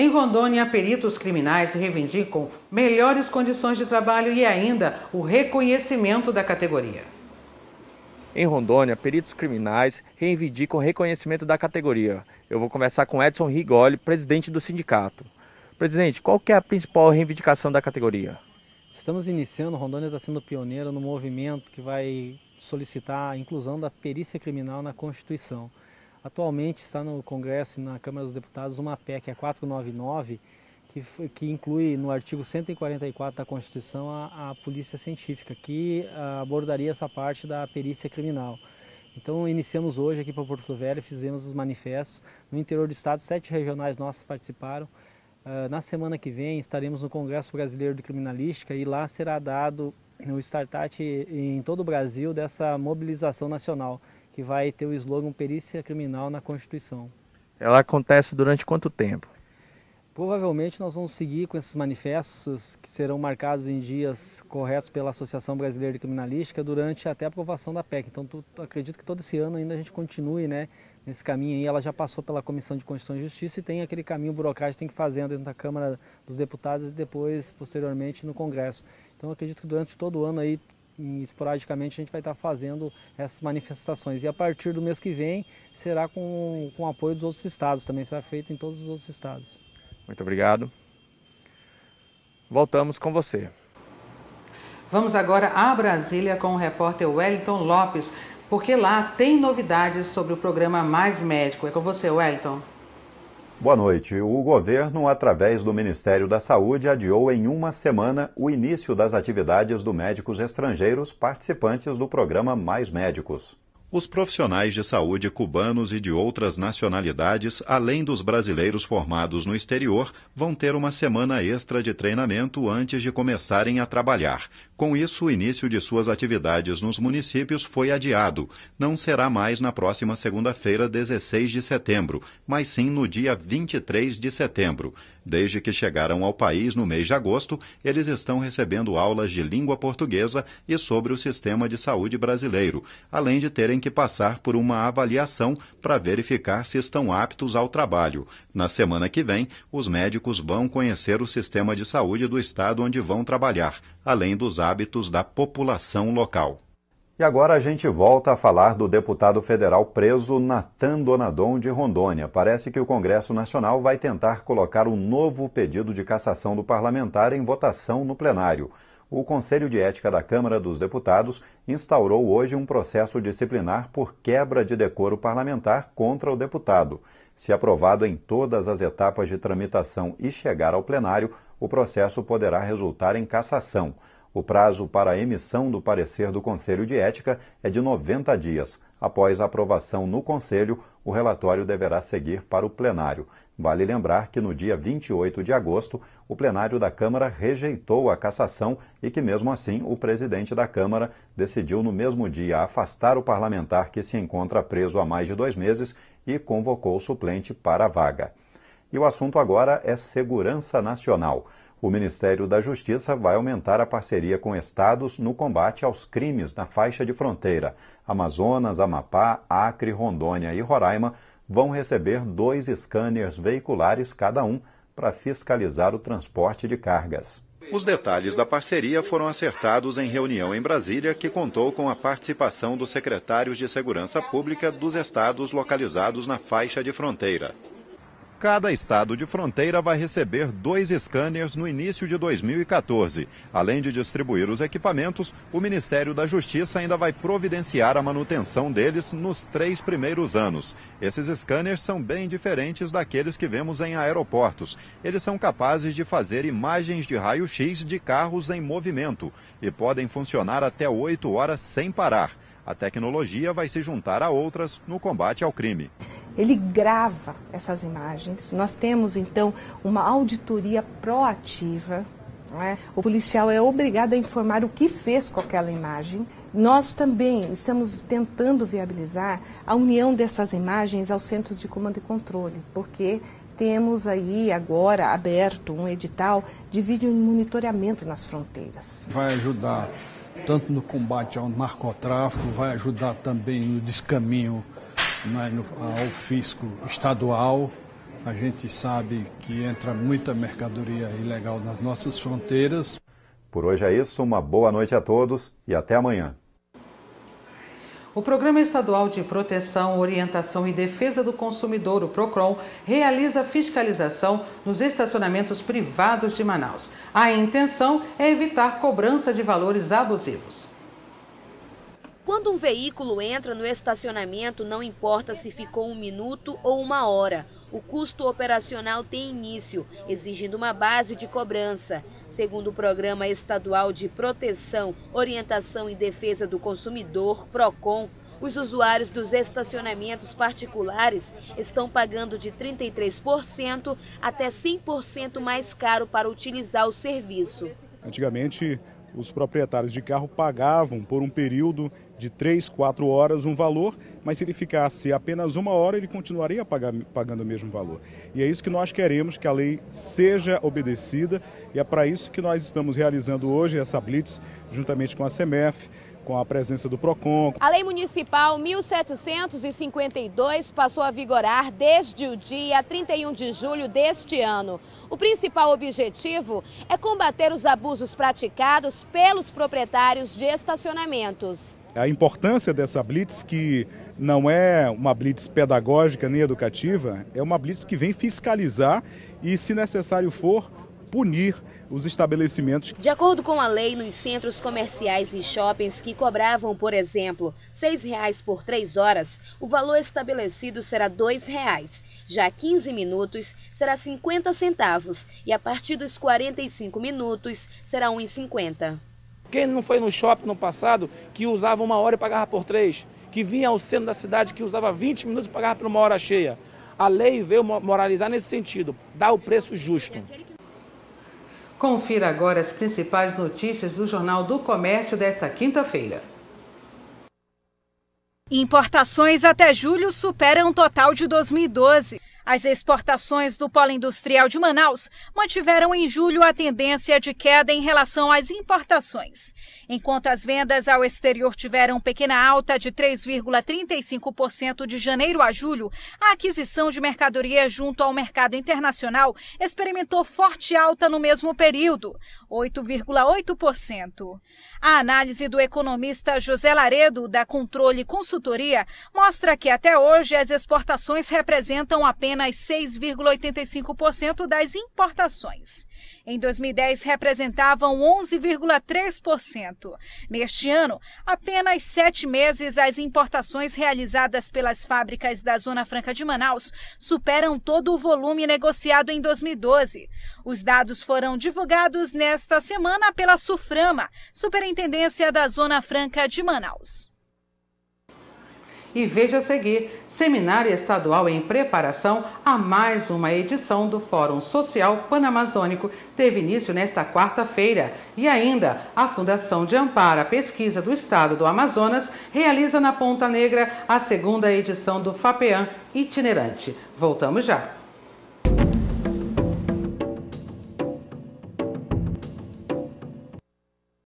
Em Rondônia, peritos criminais reivindicam melhores condições de trabalho e ainda o reconhecimento da categoria. Em Rondônia, peritos criminais reivindicam reconhecimento da categoria. Eu vou conversar com Edson Rigoli, presidente do sindicato. Presidente, qual é a principal reivindicação da categoria? Estamos iniciando, Rondônia está sendo pioneira no movimento que vai solicitar a inclusão da perícia criminal na Constituição. Atualmente está no Congresso e na Câmara dos Deputados uma PEC, a 499, que, que inclui no artigo 144 da Constituição a, a polícia científica, que ah, abordaria essa parte da perícia criminal. Então, iniciamos hoje aqui para Porto Velho, fizemos os manifestos. No interior do estado, sete regionais nossos participaram. Ah, na semana que vem, estaremos no Congresso Brasileiro de Criminalística e lá será dado o start em todo o Brasil dessa mobilização nacional que vai ter o slogan perícia criminal na Constituição. Ela acontece durante quanto tempo? Provavelmente nós vamos seguir com esses manifestos que serão marcados em dias corretos pela Associação Brasileira de Criminalística durante até a aprovação da PEC. Então tu, tu, acredito que todo esse ano ainda a gente continue né, nesse caminho. Aí. Ela já passou pela Comissão de Constituição e Justiça e tem aquele caminho burocrático que tem que fazer dentro da Câmara dos Deputados e depois, posteriormente, no Congresso. Então acredito que durante todo o ano aí e esporadicamente a gente vai estar fazendo essas manifestações. E a partir do mês que vem será com, com o apoio dos outros estados, também será feito em todos os outros estados. Muito obrigado. Voltamos com você. Vamos agora a Brasília com o repórter Wellington Lopes, porque lá tem novidades sobre o programa Mais Médico. É com você, Wellington. Boa noite. O governo, através do Ministério da Saúde, adiou em uma semana o início das atividades do médicos estrangeiros participantes do programa Mais Médicos. Os profissionais de saúde cubanos e de outras nacionalidades, além dos brasileiros formados no exterior, vão ter uma semana extra de treinamento antes de começarem a trabalhar, com isso, o início de suas atividades nos municípios foi adiado. Não será mais na próxima segunda-feira, 16 de setembro, mas sim no dia 23 de setembro. Desde que chegaram ao país no mês de agosto, eles estão recebendo aulas de língua portuguesa e sobre o sistema de saúde brasileiro, além de terem que passar por uma avaliação para verificar se estão aptos ao trabalho. Na semana que vem, os médicos vão conhecer o sistema de saúde do estado onde vão trabalhar além dos hábitos da população local. E agora a gente volta a falar do deputado federal preso Natan Donadon de Rondônia. Parece que o Congresso Nacional vai tentar colocar um novo pedido de cassação do parlamentar em votação no plenário. O Conselho de Ética da Câmara dos Deputados instaurou hoje um processo disciplinar por quebra de decoro parlamentar contra o deputado. Se aprovado em todas as etapas de tramitação e chegar ao plenário, o processo poderá resultar em cassação. O prazo para a emissão do parecer do Conselho de Ética é de 90 dias. Após a aprovação no Conselho, o relatório deverá seguir para o plenário. Vale lembrar que no dia 28 de agosto, o plenário da Câmara rejeitou a cassação e que, mesmo assim, o presidente da Câmara decidiu no mesmo dia afastar o parlamentar que se encontra preso há mais de dois meses e convocou o suplente para a vaga. E o assunto agora é segurança nacional. O Ministério da Justiça vai aumentar a parceria com estados no combate aos crimes na faixa de fronteira. Amazonas, Amapá, Acre, Rondônia e Roraima vão receber dois scanners veiculares cada um para fiscalizar o transporte de cargas. Os detalhes da parceria foram acertados em reunião em Brasília, que contou com a participação dos secretários de Segurança Pública dos estados localizados na faixa de fronteira. Cada estado de fronteira vai receber dois scanners no início de 2014. Além de distribuir os equipamentos, o Ministério da Justiça ainda vai providenciar a manutenção deles nos três primeiros anos. Esses scanners são bem diferentes daqueles que vemos em aeroportos. Eles são capazes de fazer imagens de raio-x de carros em movimento e podem funcionar até 8 horas sem parar. A tecnologia vai se juntar a outras no combate ao crime ele grava essas imagens. Nós temos então uma auditoria proativa. É? O policial é obrigado a informar o que fez com aquela imagem. Nós também estamos tentando viabilizar a união dessas imagens aos centros de comando e controle, porque temos aí agora aberto um edital de vídeo monitoramento nas fronteiras. Vai ajudar tanto no combate ao narcotráfico, vai ajudar também no descaminho mas no, ao fisco estadual. A gente sabe que entra muita mercadoria ilegal nas nossas fronteiras. Por hoje é isso, uma boa noite a todos e até amanhã. O Programa Estadual de Proteção, Orientação e Defesa do Consumidor, o PROCRON, realiza fiscalização nos estacionamentos privados de Manaus. A intenção é evitar cobrança de valores abusivos. Quando um veículo entra no estacionamento, não importa se ficou um minuto ou uma hora, o custo operacional tem início, exigindo uma base de cobrança. Segundo o Programa Estadual de Proteção, Orientação e Defesa do Consumidor, PROCON, os usuários dos estacionamentos particulares estão pagando de 33% até 100% mais caro para utilizar o serviço. Antigamente, os proprietários de carro pagavam por um período de 3, 4 horas um valor, mas se ele ficasse apenas uma hora, ele continuaria pagar, pagando o mesmo valor. E é isso que nós queremos que a lei seja obedecida e é para isso que nós estamos realizando hoje essa blitz juntamente com a CEMEF, com a presença do PROCON. A Lei Municipal 1752 passou a vigorar desde o dia 31 de julho deste ano. O principal objetivo é combater os abusos praticados pelos proprietários de estacionamentos. A importância dessa blitz que não é uma blitz pedagógica nem educativa, é uma blitz que vem fiscalizar e, se necessário for, punir os estabelecimentos. De acordo com a lei, nos centros comerciais e shoppings que cobravam, por exemplo, R$ 6,00 por três horas, o valor estabelecido será R$ 2,00. Já 15 minutos será R$ centavos e a partir dos 45 minutos será R$ 1,50. Quem não foi no shopping no passado que usava uma hora e pagava por três? Que vinha ao centro da cidade que usava 20 minutos e pagava por uma hora cheia? A lei veio moralizar nesse sentido, dar o preço justo. Confira agora as principais notícias do Jornal do Comércio desta quinta-feira. Importações até julho superam o total de 2012. As exportações do polo industrial de Manaus mantiveram em julho a tendência de queda em relação às importações. Enquanto as vendas ao exterior tiveram pequena alta de 3,35% de janeiro a julho, a aquisição de mercadoria junto ao mercado internacional experimentou forte alta no mesmo período, 8,8%. A análise do economista José Laredo, da Controle Consultoria, mostra que até hoje as exportações representam apenas 6,85% das importações. Em 2010, representavam 11,3%. Neste ano, apenas sete meses, as importações realizadas pelas fábricas da Zona Franca de Manaus superam todo o volume negociado em 2012. Os dados foram divulgados nesta semana pela SUFRAMA, Superintendência da Zona Franca de Manaus e veja a seguir: Seminário Estadual em preparação a mais uma edição do Fórum Social Panamazônico teve início nesta quarta-feira. E ainda, a Fundação de Amparo à Pesquisa do Estado do Amazonas realiza na Ponta Negra a segunda edição do FAPEAM itinerante. Voltamos já.